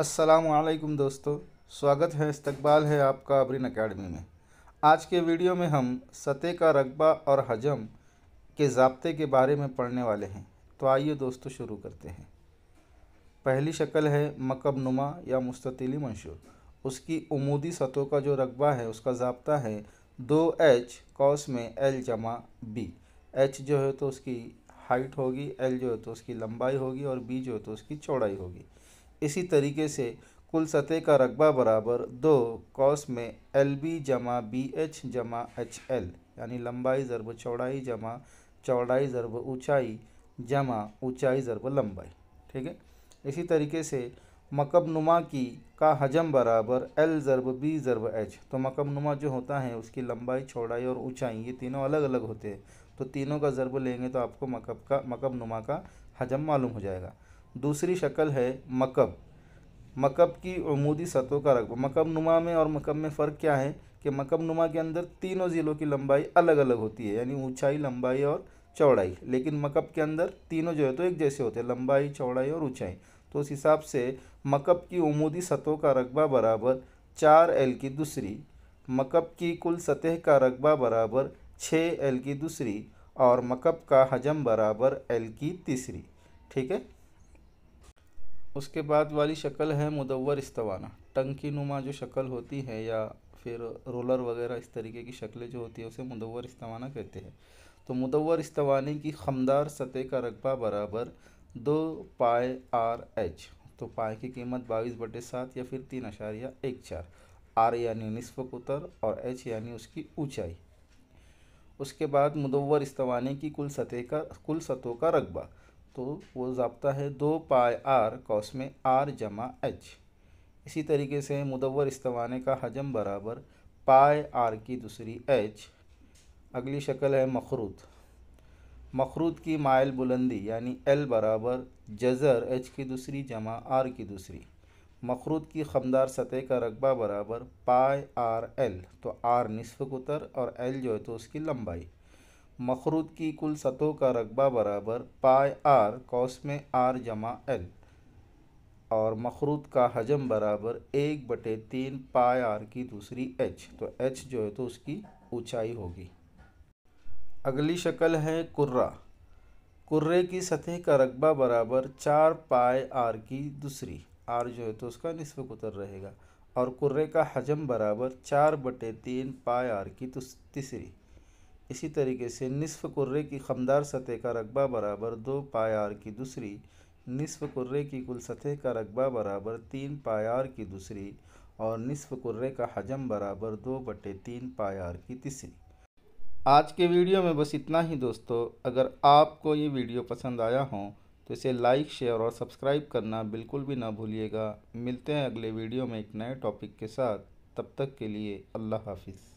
असलकम दोस्तों स्वागत है इस्तकबाल है आपका अबरीन अकेडमी में आज के वीडियो में हम सतह का रकबा और हजम के ज़बते के बारे में पढ़ने वाले हैं तो आइए दोस्तों शुरू करते हैं पहली शक्ल है मकब नुमा या मुस्तली मंशूर उसकी उमूदी सतहों का जो रकबा है उसका जबता है दो एच कॉस में एल जमा बी एच जो है तो उसकी हाइट होगी एल जो है तो उसकी लंबाई होगी और बी जो है तो उसकी चौड़ाई होगी इसी तरीके से कुल सतह का रकबा बराबर दो कॉस में एल बी जमा बी एच जमा एच एल यानी लंबाई ज़रब चौड़ाई जमा चौड़ाई ज़रब ऊंचाई जमा ऊंचाई ज़रब लंबाई ठीक है इसी तरीके से मकब नुमा की का हजम बराबर एल ज़रब बी ज़रब एच तो मकब नुमा जो होता है उसकी लंबाई चौड़ाई और ऊंचाई ये तीनों अलग अलग होते हैं तो तीनों का ज़रब लेंगे तो आपको मकब का मकब नुमा का हजम मालूम हो जाएगा दूसरी शक्ल है मकब मकब की अमूदी सतहों का रकबा मकब नुमा में और मकब में फ़र्क क्या है कि मकब नुमा के अंदर तीनों ज़िलों की लंबाई अलग अलग होती है यानी ऊंचाई लंबाई और चौड़ाई लेकिन मकब के अंदर तीनों जो है तो एक जैसे होते हैं लंबाई चौड़ाई और ऊंचाई तो उस हिसाब से मकब की उमूदी सतहों का रकबा बराबर चार एल की दूसरी मकब की कुल सतह का रकबा बराबर छः एल की दूसरी और मकब का हजम बराबर एल की तीसरी ठीक है उसके बाद वाली शक्ल है मुदवर इस्तवाना टंकी नुमा जो शक्ल होती है या फिर रोलर वगैरह इस तरीके की शक्लें जो होती है उसे मुदवर इस्तवाना कहते हैं तो मुदवर इस्तवाने की खमदार सतह का रकबा बराबर दो पाए आर एच तो पाए की कीमत बाईस बटे सात या फिर तीन अशारिया एक चार आर यानी निसफ कुतर और एच यानी उसकी ऊंचाई उसके बाद मुदवर इस्तवाने की कुल सतह का कुल सतहों का रकबा तो वो जबता है दो पाए आर कॉस में आर जमा एच इसी तरीके से मुदवर इस्तवाने का हजम बराबर पाए आर की दूसरी एच अगली शक्ल है मखरूत मखरूत की माइल बुलंदी यानी एल बराबर जज़र एच की दूसरी जमा आर की दूसरी मखरूत की खमदार सतह का रकबा बराबर पाए आर एल तो आर निसफ़ कुतर और एल जो है तो उसकी लंबाई मखरूद की कुल सतहों का रकबा बराबर पाए आर कौस में आर जमा एल और मखरूद का हजम बराबर एक बटे तीन पाए आर की दूसरी एच तो एच जो है तो उसकी ऊंचाई होगी अगली शक्ल है कुर्रा कुर्रे की सतह का रकबा बराबर चार पाए आर की दूसरी आर जो है तो उसका निसफ कुतर रहेगा और कुर्रे का हजम बराबर चार बटे तीन पाए आर की तीसरी इसी तरीके से निसफ़ कुर्रे की खमदार सतह का रकबा बराबर दो पायार की दूसरी निसफ़ कुर्रे की कुल सतह का रकबा बराबर तीन पायार की दूसरी और निसफ़ कुर्रे का हजम बराबर दो बटे तीन पायार की तीसरी आज के वीडियो में बस इतना ही दोस्तों अगर आपको ये वीडियो पसंद आया हो तो इसे लाइक शेयर और सब्सक्राइब करना बिल्कुल भी ना भूलिएगा मिलते हैं अगले वीडियो में एक नए टॉपिक के साथ तब तक के लिए अल्लाह हाफिज़